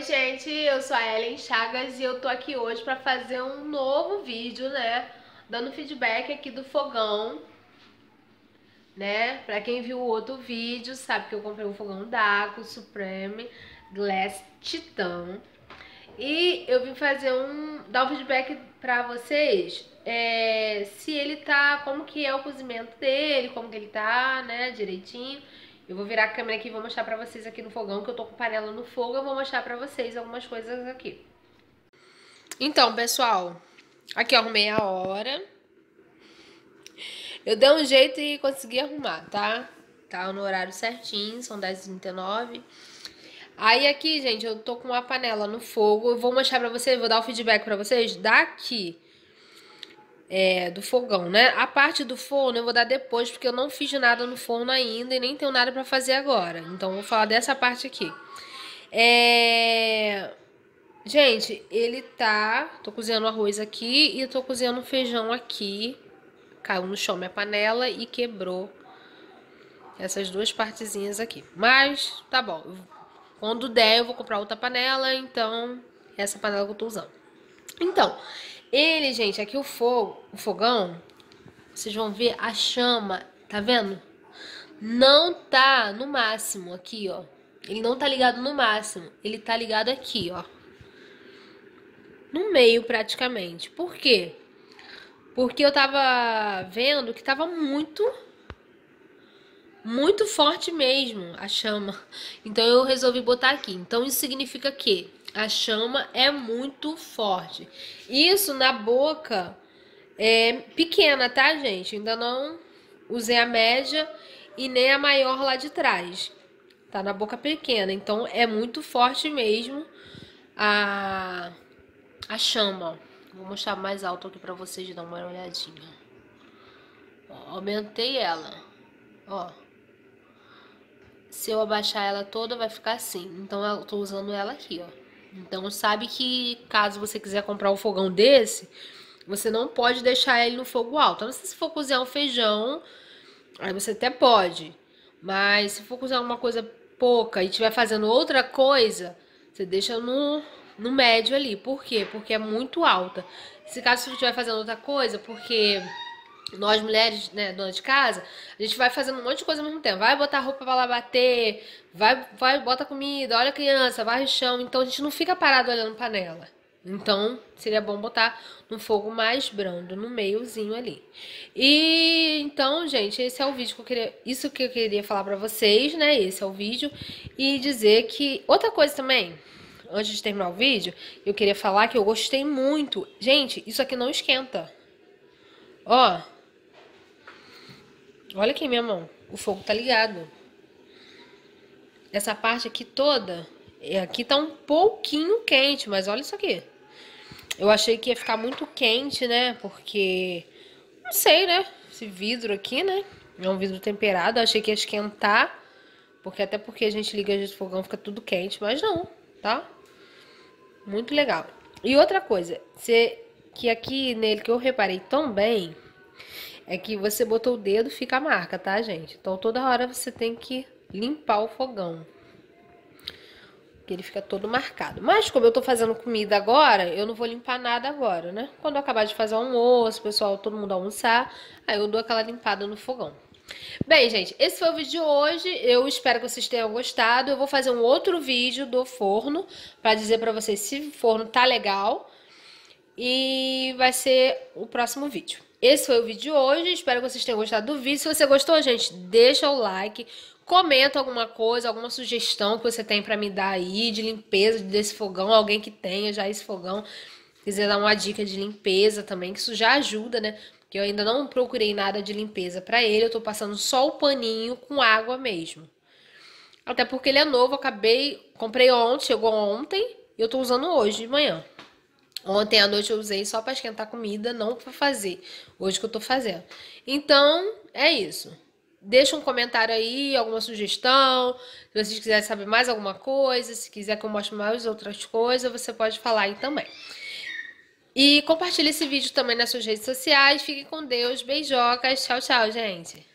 Oi, gente, eu sou a Ellen Chagas e eu tô aqui hoje para fazer um novo vídeo, né? Dando feedback aqui do fogão, né? Pra quem viu o outro vídeo, sabe que eu comprei um fogão Daco Supreme Glass Titan. E eu vim fazer um... dar um feedback pra vocês é, se ele tá... como que é o cozimento dele, como que ele tá, né? Direitinho. Eu vou virar a câmera aqui e vou mostrar pra vocês aqui no fogão, que eu tô com panela no fogo, eu vou mostrar pra vocês algumas coisas aqui. Então, pessoal, aqui eu arrumei a hora. Eu dei um jeito e consegui arrumar, tá? Tá no horário certinho, são 10h39. Aí aqui, gente, eu tô com a panela no fogo. Eu vou mostrar pra vocês, vou dar o feedback pra vocês daqui é, do fogão, né? A parte do forno eu vou dar depois, porque eu não fiz nada no forno ainda e nem tenho nada para fazer agora. Então, vou falar dessa parte aqui. É... Gente, ele tá... Tô cozinhando arroz aqui e tô cozinhando feijão aqui. Caiu no chão minha panela e quebrou essas duas partezinhas aqui. Mas, tá bom. Quando der, eu vou comprar outra panela, então... Essa panela que eu tô usando. Então, ele, gente, aqui o fogo, o fogão, vocês vão ver a chama, tá vendo? Não tá no máximo aqui, ó. Ele não tá ligado no máximo, ele tá ligado aqui, ó. No meio, praticamente. Por quê? Porque eu tava vendo que tava muito muito forte mesmo a chama. Então eu resolvi botar aqui. Então isso significa que a chama é muito forte. Isso na boca é pequena, tá, gente? Ainda não usei a média e nem a maior lá de trás. Tá na boca pequena, então é muito forte mesmo a, a chama. Vou mostrar mais alto aqui pra vocês dar uma olhadinha. Ó, aumentei ela. Ó. Se eu abaixar ela toda, vai ficar assim. Então, eu tô usando ela aqui, ó. Então sabe que caso você quiser comprar um fogão desse, você não pode deixar ele no fogo alto. Então, se for cozinhar um feijão, aí você até pode. Mas se for cozinhar uma coisa pouca e estiver fazendo outra coisa, você deixa no, no médio ali. Por quê? Porque é muito alta. Se caso você estiver fazendo outra coisa, porque nós mulheres, né, dona de casa, a gente vai fazendo um monte de coisa ao mesmo tempo. Vai botar roupa pra lá bater, vai, vai, bota comida, olha a criança, varre o chão. Então a gente não fica parado olhando panela. Então seria bom botar um fogo mais brando no meiozinho ali. E então, gente, esse é o vídeo que eu queria, isso que eu queria falar para vocês, né? Esse é o vídeo e dizer que outra coisa também, antes de terminar o vídeo, eu queria falar que eu gostei muito. Gente, isso aqui não esquenta. Ó, Olha aqui minha mão, o fogo tá ligado. Essa parte aqui toda, é, aqui tá um pouquinho quente, mas olha isso aqui. Eu achei que ia ficar muito quente, né? Porque, não sei, né? Esse vidro aqui, né? É um vidro temperado, eu achei que ia esquentar. Porque até porque a gente liga o fogão fica tudo quente, mas não, tá? Muito legal. E outra coisa, você, que aqui nele que eu reparei tão bem é que você botou o dedo, fica a marca, tá, gente? Então toda hora você tem que limpar o fogão. Que ele fica todo marcado. Mas como eu tô fazendo comida agora, eu não vou limpar nada agora, né? Quando eu acabar de fazer o almoço, pessoal, todo mundo almoçar, aí eu dou aquela limpada no fogão. Bem, gente, esse foi o vídeo de hoje. Eu espero que vocês tenham gostado. Eu vou fazer um outro vídeo do forno para dizer para vocês se o forno tá legal. E vai ser o próximo vídeo. Esse foi o vídeo de hoje. Espero que vocês tenham gostado do vídeo. Se você gostou, gente, deixa o like. Comenta alguma coisa, alguma sugestão que você tem para me dar aí de limpeza desse fogão. Alguém que tenha já esse fogão. Quiser dar uma dica de limpeza também, que isso já ajuda, né? Porque eu ainda não procurei nada de limpeza para ele. Eu tô passando só o paninho com água mesmo. Até porque ele é novo, acabei... Comprei ontem, chegou ontem. E eu tô usando hoje de manhã. Ontem à noite eu usei só para esquentar comida, não para fazer. Hoje que eu estou fazendo. Então, é isso. Deixa um comentário aí, alguma sugestão. Se vocês quiserem saber mais alguma coisa, se quiser que eu mostre mais outras coisas, você pode falar aí também. E compartilhe esse vídeo também nas suas redes sociais. Fique com Deus. Beijocas. Tchau, tchau, gente.